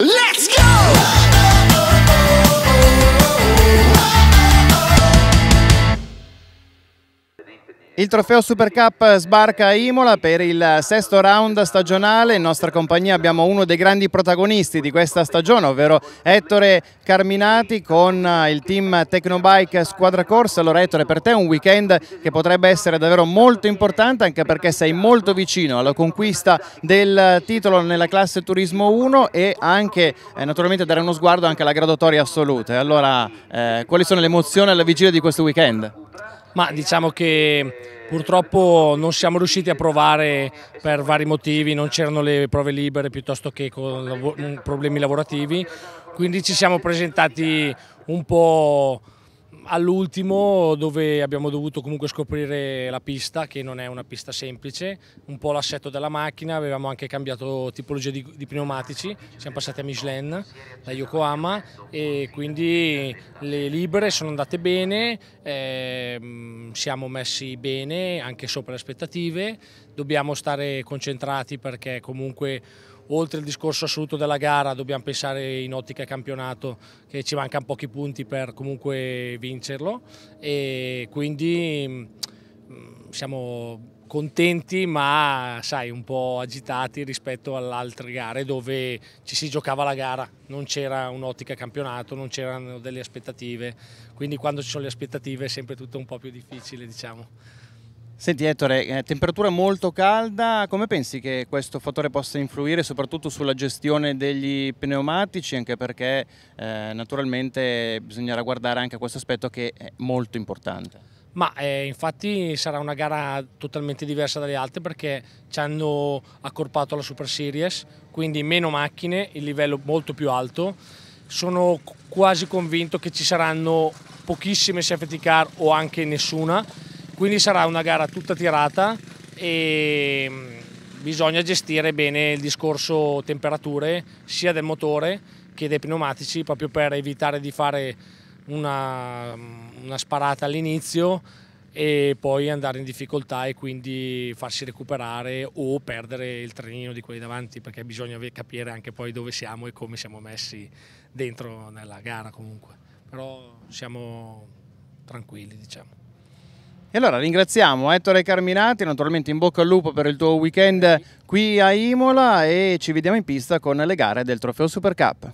Let's go! Il trofeo Super Cup sbarca a Imola per il sesto round stagionale, in nostra compagnia abbiamo uno dei grandi protagonisti di questa stagione, ovvero Ettore Carminati con eh, il team Tecnobike Squadra Corsa. Allora Ettore, per te è un weekend che potrebbe essere davvero molto importante anche perché sei molto vicino alla conquista del titolo nella classe Turismo 1 e anche eh, naturalmente dare uno sguardo anche alla graduatoria assoluta. Allora, eh, quali sono le emozioni alla vigilia di questo weekend? Ma diciamo che purtroppo non siamo riusciti a provare per vari motivi, non c'erano le prove libere piuttosto che con problemi lavorativi, quindi ci siamo presentati un po' all'ultimo dove abbiamo dovuto comunque scoprire la pista che non è una pista semplice, un po' l'assetto della macchina, avevamo anche cambiato tipologia di, di pneumatici, siamo passati a Michelin da Yokohama e quindi le libere sono andate bene, ehm, siamo messi bene anche sopra le aspettative, dobbiamo stare concentrati perché comunque oltre al discorso assoluto della gara dobbiamo pensare in ottica campionato che ci mancano pochi punti per comunque vincerlo e quindi mm, siamo contenti ma sai un po' agitati rispetto alle altre gare dove ci si giocava la gara, non c'era un'ottica campionato, non c'erano delle aspettative, quindi quando ci sono le aspettative è sempre tutto un po' più difficile diciamo. Senti Ettore, eh, temperatura molto calda, come pensi che questo fattore possa influire soprattutto sulla gestione degli pneumatici, anche perché eh, naturalmente bisognerà guardare anche questo aspetto che è molto importante? Ma eh, infatti sarà una gara totalmente diversa dalle altre perché ci hanno accorpato alla Super Series, quindi meno macchine, il livello molto più alto. Sono quasi convinto che ci saranno pochissime safety car o anche nessuna quindi sarà una gara tutta tirata e mm, bisogna gestire bene il discorso temperature sia del motore che dei pneumatici proprio per evitare di fare una, mm, una sparata all'inizio e poi andare in difficoltà e quindi farsi recuperare o perdere il trenino di quelli davanti perché bisogna capire anche poi dove siamo e come siamo messi dentro nella gara comunque però siamo tranquilli diciamo e allora ringraziamo Ettore Carminati, naturalmente in bocca al lupo per il tuo weekend qui a Imola e ci vediamo in pista con le gare del Trofeo Super Cup.